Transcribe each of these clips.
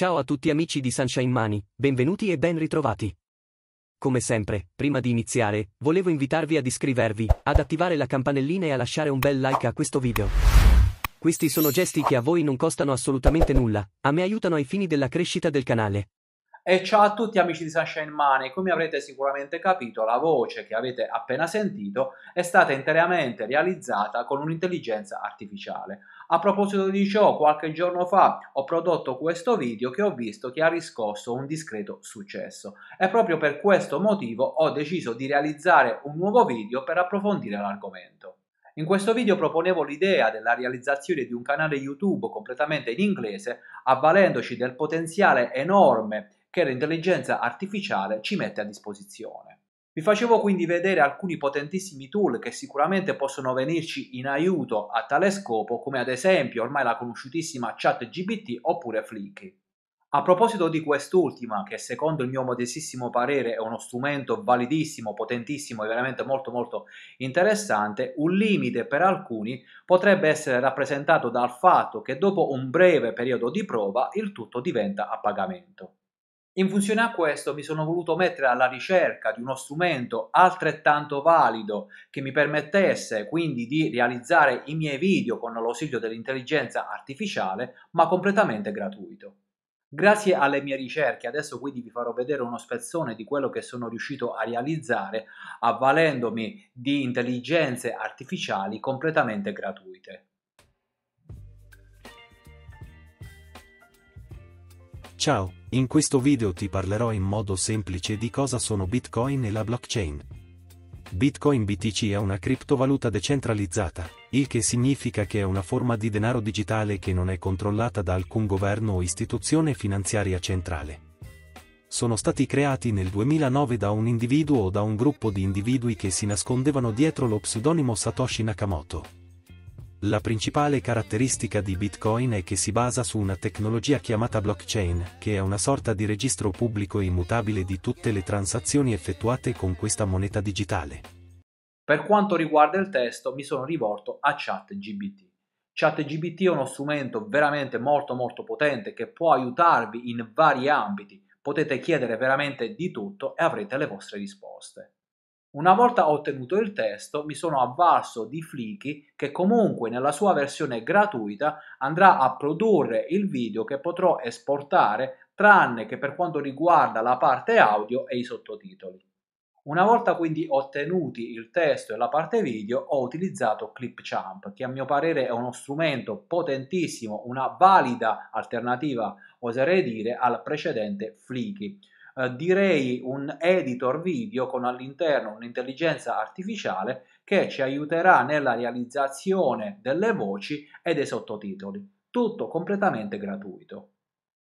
Ciao a tutti amici di Sunshine Money, benvenuti e ben ritrovati. Come sempre, prima di iniziare, volevo invitarvi ad iscrivervi, ad attivare la campanellina e a lasciare un bel like a questo video. Questi sono gesti che a voi non costano assolutamente nulla, a me aiutano ai fini della crescita del canale. E ciao a tutti amici di Sunshine Money, come avrete sicuramente capito la voce che avete appena sentito è stata interamente realizzata con un'intelligenza artificiale. A proposito di ciò, qualche giorno fa ho prodotto questo video che ho visto che ha riscosso un discreto successo e proprio per questo motivo ho deciso di realizzare un nuovo video per approfondire l'argomento. In questo video proponevo l'idea della realizzazione di un canale YouTube completamente in inglese, avvalendoci del potenziale enorme che l'intelligenza artificiale ci mette a disposizione. Vi facevo quindi vedere alcuni potentissimi tool che sicuramente possono venirci in aiuto a tale scopo, come ad esempio ormai la conosciutissima ChatGPT oppure Flick. A proposito di quest'ultima, che secondo il mio modestissimo parere è uno strumento validissimo, potentissimo e veramente molto molto interessante, un limite per alcuni potrebbe essere rappresentato dal fatto che dopo un breve periodo di prova il tutto diventa a pagamento. In funzione a questo mi sono voluto mettere alla ricerca di uno strumento altrettanto valido che mi permettesse quindi di realizzare i miei video con l'ausilio dell'intelligenza artificiale ma completamente gratuito. Grazie alle mie ricerche adesso quindi vi farò vedere uno spezzone di quello che sono riuscito a realizzare avvalendomi di intelligenze artificiali completamente gratuite. Ciao, in questo video ti parlerò in modo semplice di cosa sono Bitcoin e la blockchain. Bitcoin BTC è una criptovaluta decentralizzata, il che significa che è una forma di denaro digitale che non è controllata da alcun governo o istituzione finanziaria centrale. Sono stati creati nel 2009 da un individuo o da un gruppo di individui che si nascondevano dietro lo pseudonimo Satoshi Nakamoto la principale caratteristica di Bitcoin è che si basa su una tecnologia chiamata blockchain, che è una sorta di registro pubblico immutabile di tutte le transazioni effettuate con questa moneta digitale. Per quanto riguarda il testo, mi sono rivolto a ChatGBT. ChatGBT è uno strumento veramente molto molto potente che può aiutarvi in vari ambiti. Potete chiedere veramente di tutto e avrete le vostre risposte. Una volta ottenuto il testo mi sono avvalso di Flicky che comunque nella sua versione gratuita andrà a produrre il video che potrò esportare tranne che per quanto riguarda la parte audio e i sottotitoli. Una volta quindi ottenuti il testo e la parte video ho utilizzato Clipchamp che a mio parere è uno strumento potentissimo, una valida alternativa oserei dire al precedente Flicky. Eh, direi un editor video con all'interno un'intelligenza artificiale che ci aiuterà nella realizzazione delle voci e dei sottotitoli. Tutto completamente gratuito.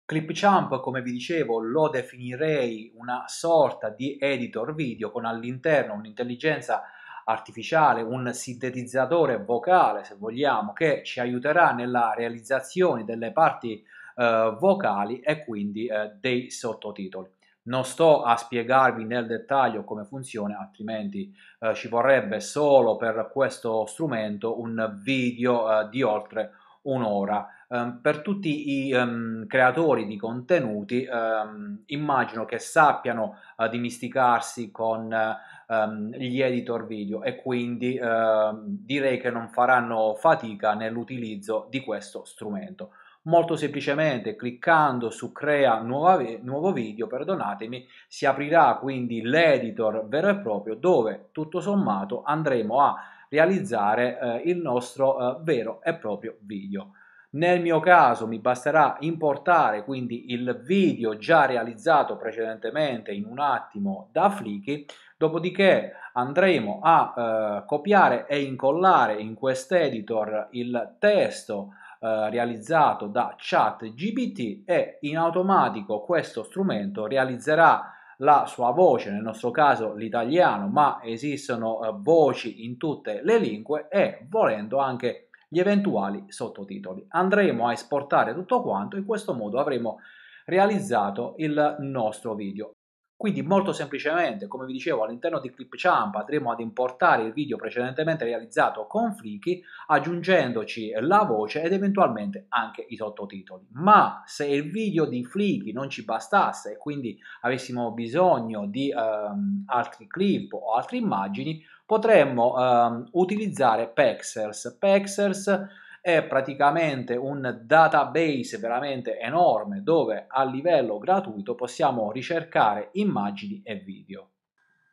Clipchamp, come vi dicevo, lo definirei una sorta di editor video con all'interno un'intelligenza artificiale, un sintetizzatore vocale, se vogliamo, che ci aiuterà nella realizzazione delle parti eh, vocali e quindi eh, dei sottotitoli non sto a spiegarvi nel dettaglio come funziona, altrimenti eh, ci vorrebbe solo per questo strumento un video eh, di oltre un'ora. Um, per tutti i um, creatori di contenuti um, immagino che sappiano uh, dimisticarsi con uh, gli editor video e quindi uh, direi che non faranno fatica nell'utilizzo di questo strumento molto semplicemente cliccando su crea nuova, nuovo video perdonatemi si aprirà quindi l'editor vero e proprio dove tutto sommato andremo a realizzare eh, il nostro eh, vero e proprio video nel mio caso mi basterà importare quindi il video già realizzato precedentemente in un attimo da Flicky, dopodiché andremo a eh, copiare e incollare in quest'editor il testo eh, realizzato da ChatGPT e in automatico questo strumento realizzerà la sua voce, nel nostro caso l'italiano, ma esistono eh, voci in tutte le lingue e volendo anche gli eventuali sottotitoli. Andremo a esportare tutto quanto, in questo modo avremo realizzato il nostro video. Quindi molto semplicemente, come vi dicevo, all'interno di Clipchamp andremo ad importare il video precedentemente realizzato con Flicky, aggiungendoci la voce ed eventualmente anche i sottotitoli. Ma se il video di Flicky non ci bastasse e quindi avessimo bisogno di ehm, altri clip o altre immagini, potremmo ehm, utilizzare Pexels. Pexels è praticamente un database veramente enorme dove a livello gratuito possiamo ricercare immagini e video.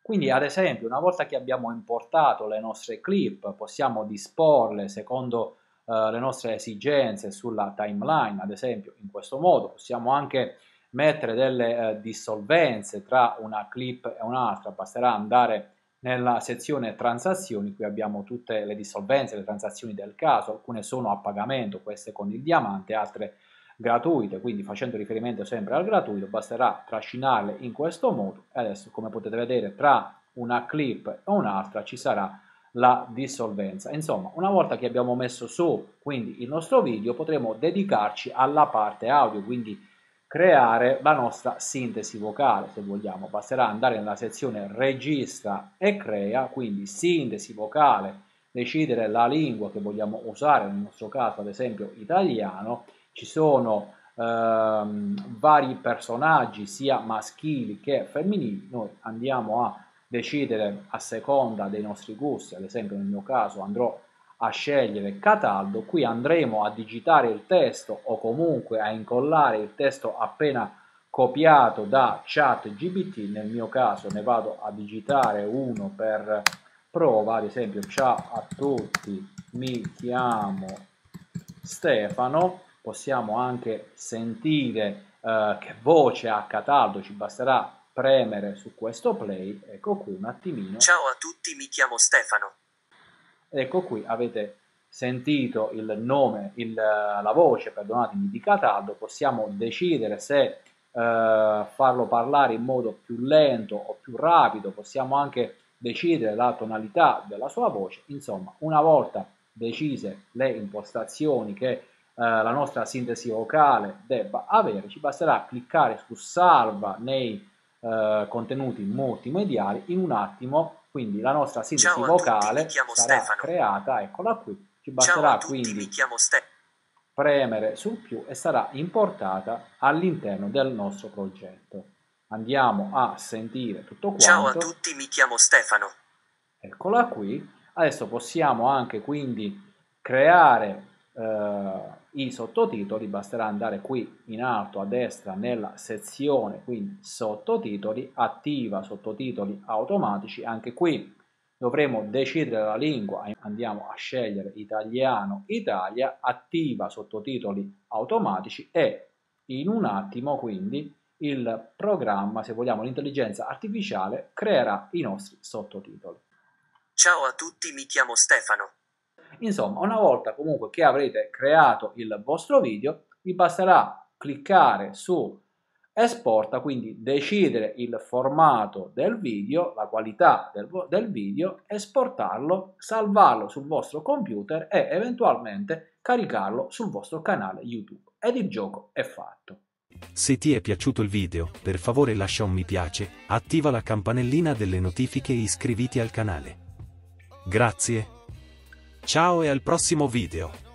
Quindi ad esempio una volta che abbiamo importato le nostre clip possiamo disporle secondo eh, le nostre esigenze sulla timeline, ad esempio in questo modo possiamo anche mettere delle eh, dissolvenze tra una clip e un'altra, basterà andare a nella sezione transazioni qui abbiamo tutte le dissolvenze, le transazioni del caso, alcune sono a pagamento, queste con il diamante, altre gratuite, quindi facendo riferimento sempre al gratuito basterà trascinarle in questo modo e adesso come potete vedere tra una clip e un'altra ci sarà la dissolvenza. Insomma, una volta che abbiamo messo su quindi il nostro video potremo dedicarci alla parte audio, quindi creare la nostra sintesi vocale, se vogliamo. Basterà andare nella sezione registra e crea, quindi sintesi vocale, decidere la lingua che vogliamo usare, nel nostro caso ad esempio italiano, ci sono ehm, vari personaggi sia maschili che femminili, noi andiamo a decidere a seconda dei nostri gusti, ad esempio nel mio caso andrò a scegliere Cataldo, qui andremo a digitare il testo o comunque a incollare il testo appena copiato da chat gbt nel mio caso ne vado a digitare uno per prova ad esempio ciao a tutti mi chiamo Stefano possiamo anche sentire eh, che voce ha Cataldo ci basterà premere su questo play ecco qui un attimino ciao a tutti mi chiamo Stefano Ecco qui, avete sentito il nome, il, la voce, perdonatemi, di Cataldo, possiamo decidere se eh, farlo parlare in modo più lento o più rapido, possiamo anche decidere la tonalità della sua voce, insomma, una volta decise le impostazioni che eh, la nostra sintesi vocale debba avere, ci basterà cliccare su salva nei eh, contenuti multimediali, in un attimo quindi la nostra sintesi Ciao vocale tutti, sarà Stefano. creata, eccola qui. Ci basterà tutti, quindi premere sul più e sarà importata all'interno del nostro progetto. Andiamo a sentire tutto quanto. Ciao a tutti, mi chiamo Stefano. Eccola qui. Adesso possiamo anche quindi creare eh, i sottotitoli, basterà andare qui in alto a destra nella sezione, quindi sottotitoli, attiva sottotitoli automatici, anche qui dovremo decidere la lingua, andiamo a scegliere italiano Italia, attiva sottotitoli automatici e in un attimo quindi il programma, se vogliamo l'intelligenza artificiale, creerà i nostri sottotitoli. Ciao a tutti, mi chiamo Stefano. Insomma, una volta comunque che avrete creato il vostro video, vi basterà cliccare su esporta, quindi decidere il formato del video, la qualità del, del, video, esportarlo, salvarlo sul vostro computer e eventualmente caricarlo sul vostro canale YouTube. Ed il gioco è fatto. Se ti è piaciuto il video, per favore lascia un mi piace, attiva la campanellina delle notifiche e iscriviti al canale. Grazie. Ciao e al prossimo video!